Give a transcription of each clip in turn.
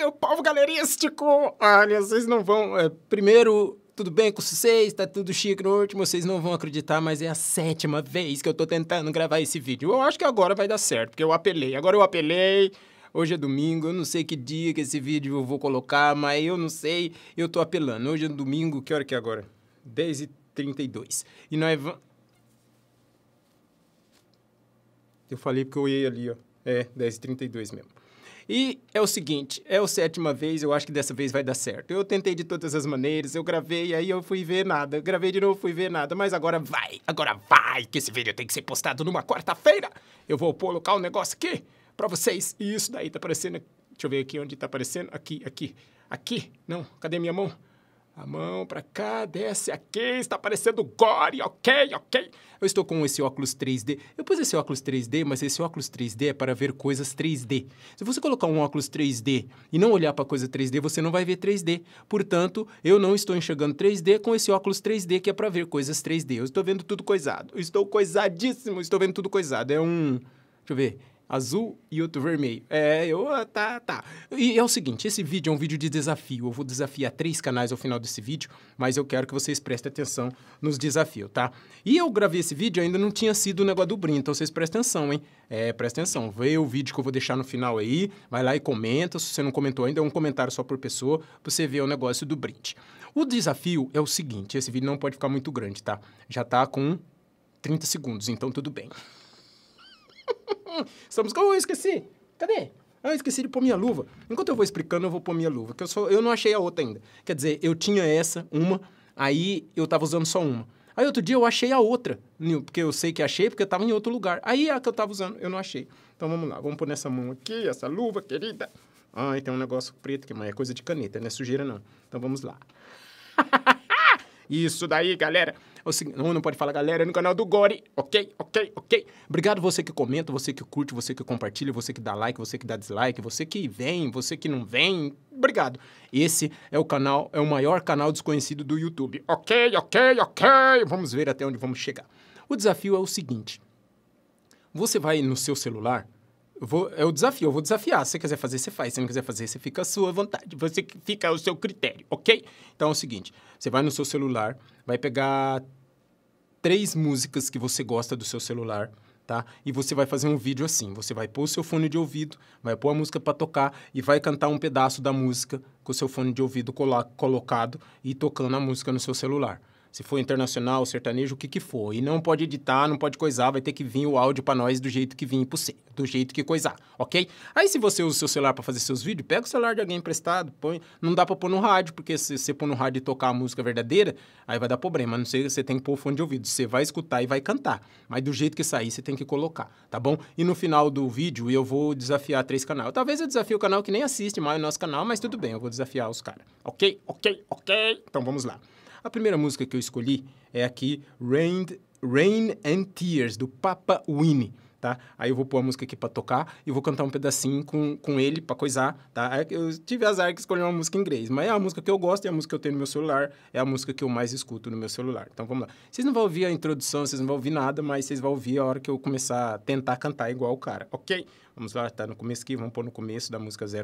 meu o povo galerístico? Olha, ah, né, vocês não vão. É, primeiro, tudo bem com vocês? Tá tudo chique no último, vocês não vão acreditar, mas é a sétima vez que eu tô tentando gravar esse vídeo. Eu acho que agora vai dar certo, porque eu apelei. Agora eu apelei. Hoje é domingo, eu não sei que dia que esse vídeo eu vou colocar, mas eu não sei, eu tô apelando. Hoje é domingo, que hora que é agora? 10h32. E nós vamos. Eu falei porque eu ia ali, ó. É, 10h32 mesmo. E é o seguinte, é a sétima vez, eu acho que dessa vez vai dar certo. Eu tentei de todas as maneiras, eu gravei, aí eu fui ver nada. gravei de novo, fui ver nada, mas agora vai, agora vai, que esse vídeo tem que ser postado numa quarta-feira. Eu vou colocar um negócio aqui pra vocês. E isso daí tá aparecendo, deixa eu ver aqui onde tá aparecendo, aqui, aqui, aqui. Não, cadê minha mão? A mão para cá, desce aqui, está parecendo gore, ok, ok. Eu estou com esse óculos 3D. Eu pus esse óculos 3D, mas esse óculos 3D é para ver coisas 3D. Se você colocar um óculos 3D e não olhar para coisa 3D, você não vai ver 3D. Portanto, eu não estou enxergando 3D com esse óculos 3D que é para ver coisas 3D. Eu estou vendo tudo coisado. Eu estou coisadíssimo, estou vendo tudo coisado. É um. Deixa eu ver azul e outro vermelho. É, eu. Ah, tá, tá. E é o seguinte: esse vídeo é um vídeo de desafio. Eu vou desafiar três canais ao final desse vídeo, mas eu quero que vocês prestem atenção nos desafios, tá? E eu gravei esse vídeo, ainda não tinha sido o negócio do Brin, então vocês prestem atenção, hein? É, presta atenção. Vê o vídeo que eu vou deixar no final aí, vai lá e comenta. Se você não comentou ainda, é um comentário só por pessoa, pra você ver o negócio do Brin. O desafio é o seguinte: esse vídeo não pode ficar muito grande, tá? Já tá com 30 segundos, então tudo bem estamos com. oh, eu esqueci. Cadê? Ah, eu esqueci de pôr minha luva. Enquanto eu vou explicando, eu vou pôr minha luva, que eu, sou, eu não achei a outra ainda. Quer dizer, eu tinha essa, uma, aí eu tava usando só uma. Aí outro dia eu achei a outra, porque eu sei que achei, porque eu tava em outro lugar. Aí a que eu tava usando, eu não achei. Então vamos lá, vamos pôr nessa mão aqui, essa luva, querida. Ah, tem um negócio preto que é coisa de caneta, não é sujeira não. Então vamos lá. Isso daí, galera. É não pode falar, galera, é no canal do Gore, ok, ok, ok. Obrigado você que comenta, você que curte, você que compartilha, você que dá like, você que dá dislike, você que vem, você que não vem. Obrigado. Esse é o canal, é o maior canal desconhecido do YouTube. Ok, ok, ok. Vamos ver até onde vamos chegar. O desafio é o seguinte: você vai no seu celular Vou, é o desafio, eu vou desafiar. Se você quiser fazer, você faz. Se não quiser fazer, você fica à sua vontade. Você fica ao seu critério, ok? Então é o seguinte: você vai no seu celular, vai pegar três músicas que você gosta do seu celular, tá? E você vai fazer um vídeo assim. Você vai pôr o seu fone de ouvido, vai pôr a música para tocar e vai cantar um pedaço da música com o seu fone de ouvido colocado e tocando a música no seu celular se for internacional, sertanejo, o que, que for. E não pode editar, não pode coisar, vai ter que vir o áudio para nós do jeito que vir você, do jeito que coisar, ok? Aí se você usa o seu celular para fazer seus vídeos, pega o celular de alguém emprestado, põe. Não dá para pôr no rádio, porque se você pôr no rádio e tocar a música verdadeira, aí vai dar problema. Não sei, você tem que pôr o fone de ouvido, você vai escutar e vai cantar. Mas do jeito que sair, você tem que colocar, tá bom? E no final do vídeo, eu vou desafiar três canais. Talvez eu desafie o canal que nem assiste mais o nosso canal, mas tudo bem, eu vou desafiar os caras. Ok? Ok? Ok? Então vamos lá. A primeira música que eu escolhi é aqui Rain, Rain and Tears, do Papa Winnie. Tá? Aí eu vou pôr a música aqui para tocar e vou cantar um pedacinho com, com ele para coisar, tá? É eu tive azar que escolher uma música em inglês, mas é a música que eu gosto, é a música que eu tenho no meu celular, é a música que eu mais escuto no meu celular. Então vamos lá. Vocês não vão ouvir a introdução, vocês não vão ouvir nada, mas vocês vão ouvir a hora que eu começar a tentar cantar igual o cara, ok? Vamos lá, tá no começo aqui, vamos pôr no começo da música 000,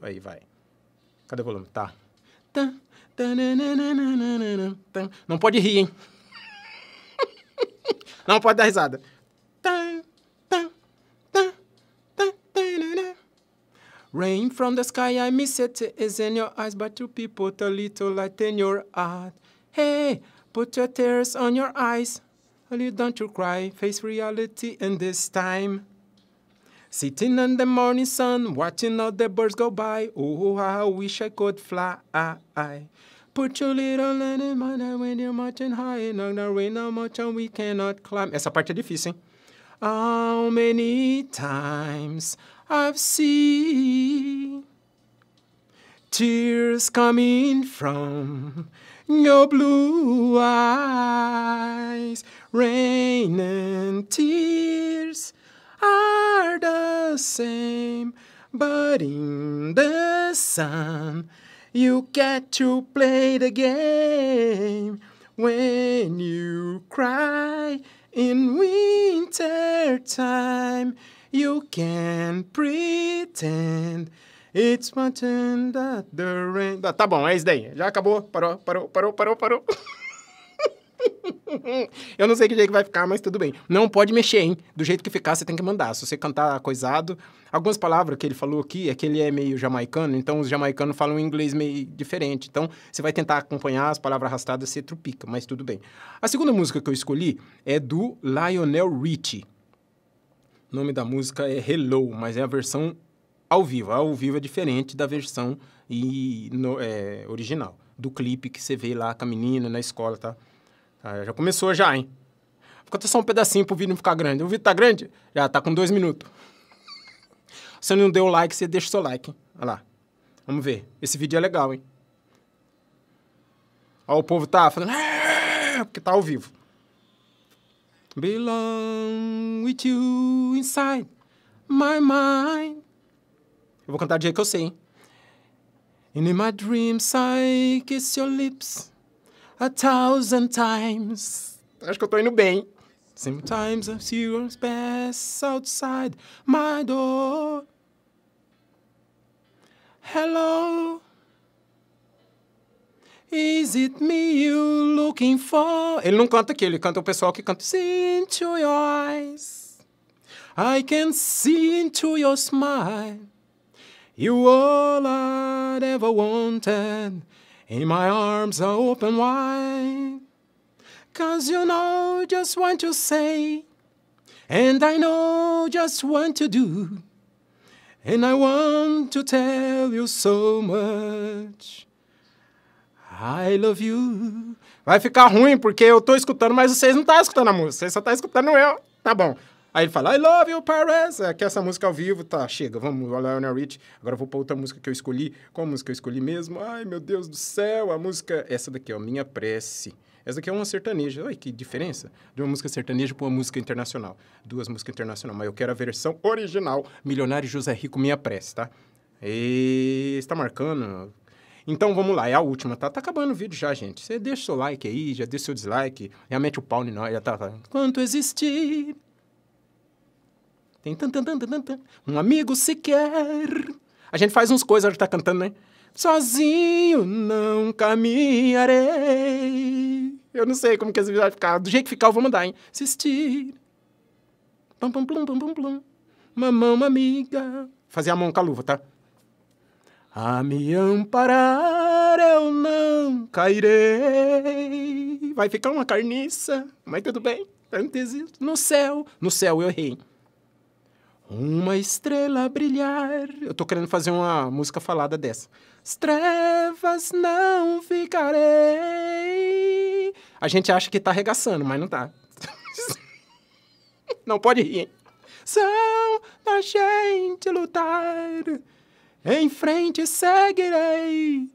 aí vai. Cadê o volume? Tá. Não pode rir, hein? Não pode dar risada. Rain from the sky, I miss it. Is in your eyes, but you people, a little light in your heart. Hey, put your tears on your eyes. Only don't you cry. Face reality in this time. Sitting in the morning sun, watching all the birds go by. Oh, I wish I could fly. Put your little hand in mind when you're marching high. No, the rain no much and we cannot climb. Essa parte é difícil, hein? How many times I've seen tears coming from your blue eyes, rain and tears are the same, but in the sun you get to play the game when you cry in winter time. You can pretend it's one that the rain. Ah, tá bom, é isso daí. Já acabou. Parou, parou, parou, parou, parou. eu não sei que jeito que vai ficar, mas tudo bem. Não pode mexer, hein? Do jeito que ficar, você tem que mandar. Se você cantar coisado. Algumas palavras que ele falou aqui é que ele é meio jamaicano, então os jamaicanos falam inglês meio diferente. Então você vai tentar acompanhar as palavras arrastadas, você trupica, mas tudo bem. A segunda música que eu escolhi é do Lionel Richie. O nome da música é Hello, mas é a versão ao vivo. ao vivo é diferente da versão e no, é, original, do clipe que você vê lá com a menina na escola, tá? Tá, já começou já, hein? Ficou só um pedacinho pro vídeo não ficar grande. O vídeo tá grande? Já tá com dois minutos. Se não deu like, você deixa o seu like. Hein? Olha lá. Vamos ver. Esse vídeo é legal, hein? Ó, o povo tá falando... Ah", porque tá ao vivo. Belong with you inside my mind. Eu vou cantar do jeito que eu sei, hein? And in my dreams I kiss your lips a thousand times. Acho que eu tô indo bem. Sometimes I see your face outside my door. Hello. Is it me you looking for? Ele não canta aqui, ele canta o pessoal que canta into your eyes. I can see into your smile. You all I'd ever wanted in my arms are open wide. Cause you know just what to say, and I know just what to do. And I want to tell you so much. I love you. Vai ficar ruim porque eu tô escutando, mas vocês não tá escutando a música, vocês só tá escutando eu. Tá bom. Aí ele fala, I love you, Paris! É, que essa música ao vivo? Tá, chega, vamos, Lionel Rich. Agora eu vou pra outra música que eu escolhi. Qual música eu escolhi mesmo? Ai, meu Deus do céu, a música... Essa daqui, é a Minha Prece. Essa daqui é uma sertaneja. Olha que diferença de uma música sertaneja para uma música internacional. Duas músicas internacionais, mas eu quero a versão original. Milionário José Rico, Minha Prece, tá? E está marcando. Então vamos lá, é a última, tá? Tá acabando o vídeo já, gente. Você deixa seu like aí, já deixa seu dislike. mete o pau não, já tá. tá. Quanto existir tem tan, tan, tan, tan, tan, um amigo sequer. A gente faz uns coisas, a gente tá cantando, né? Sozinho não caminharei. Eu não sei como que esse vídeo vai ficar. Do jeito que ficar, eu vou mandar, hein? Assistir. Pam, plum, plum. Mamão, amiga. Fazer a mão com a luva, tá? A me amparar eu não cairei. Vai ficar uma carniça, mas tudo bem. Antes, No céu. No céu eu errei. Uma estrela brilhar. Eu tô querendo fazer uma música falada dessa. As trevas não ficarei. A gente acha que tá arregaçando, mas não tá. não pode rir, hein? São da gente lutar. Em frente seguirei.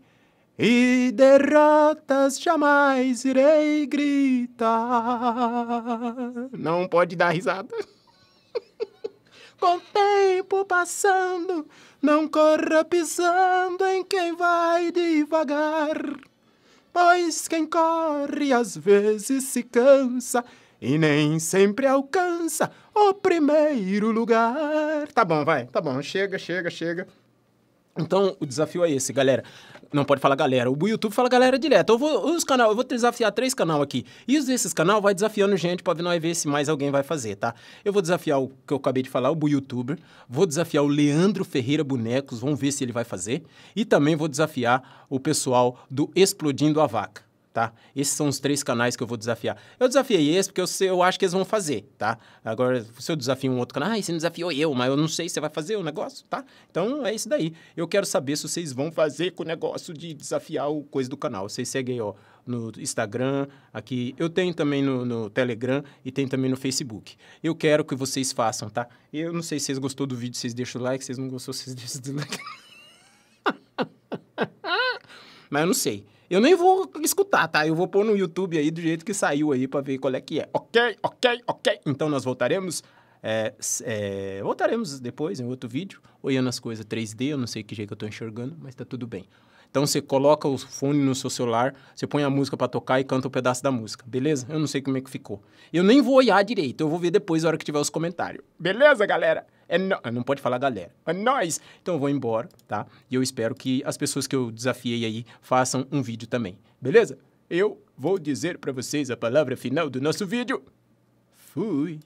E derrotas jamais irei gritar. Não pode dar risada com tempo passando, não corra pisando em quem vai devagar. Pois quem corre às vezes se cansa e nem sempre alcança o primeiro lugar. Tá bom, vai, tá bom, chega, chega, chega. Então, o desafio é esse, galera. Não pode falar galera. O YouTube fala galera direto. Eu vou, os canal, eu vou desafiar três canal aqui. E os desses canal vai desafiando gente para nós ver se mais alguém vai fazer, tá? Eu vou desafiar o que eu acabei de falar, o YouTuber. Vou desafiar o Leandro Ferreira Bonecos. Vamos ver se ele vai fazer. E também vou desafiar o pessoal do Explodindo a Vaca tá? Esses são os três canais que eu vou desafiar. Eu desafiei esse porque eu, sei, eu acho que eles vão fazer, tá? Agora, se eu desafio um outro canal, ah, você desafiou eu, mas eu não sei se você vai fazer o negócio, tá? Então, é isso daí. Eu quero saber se vocês vão fazer com o negócio de desafiar o coisa do canal. Vocês seguem, ó, no Instagram, aqui. Eu tenho também no, no Telegram e tem também no Facebook. Eu quero que vocês façam, tá? Eu não sei se vocês gostou do vídeo, vocês deixam o like. Se vocês não gostou, vocês deixam o like. mas eu não sei. Eu nem vou escutar, tá? Eu vou pôr no YouTube aí do jeito que saiu aí para ver qual é que é. Ok, ok, ok. Então nós voltaremos. É, é, voltaremos depois em outro vídeo, olhando as coisas 3D, eu não sei que jeito eu tô enxergando, mas tá tudo bem. Então você coloca o fone no seu celular, você põe a música para tocar e canta um pedaço da música, beleza? Eu não sei como é que ficou. Eu nem vou olhar direito, eu vou ver depois na hora que tiver os comentários. Beleza, galera? É no... Não pode falar galera. É nós! Então eu vou embora, tá? E eu espero que as pessoas que eu desafiei aí façam um vídeo também, beleza? Eu vou dizer para vocês a palavra final do nosso vídeo. Fui!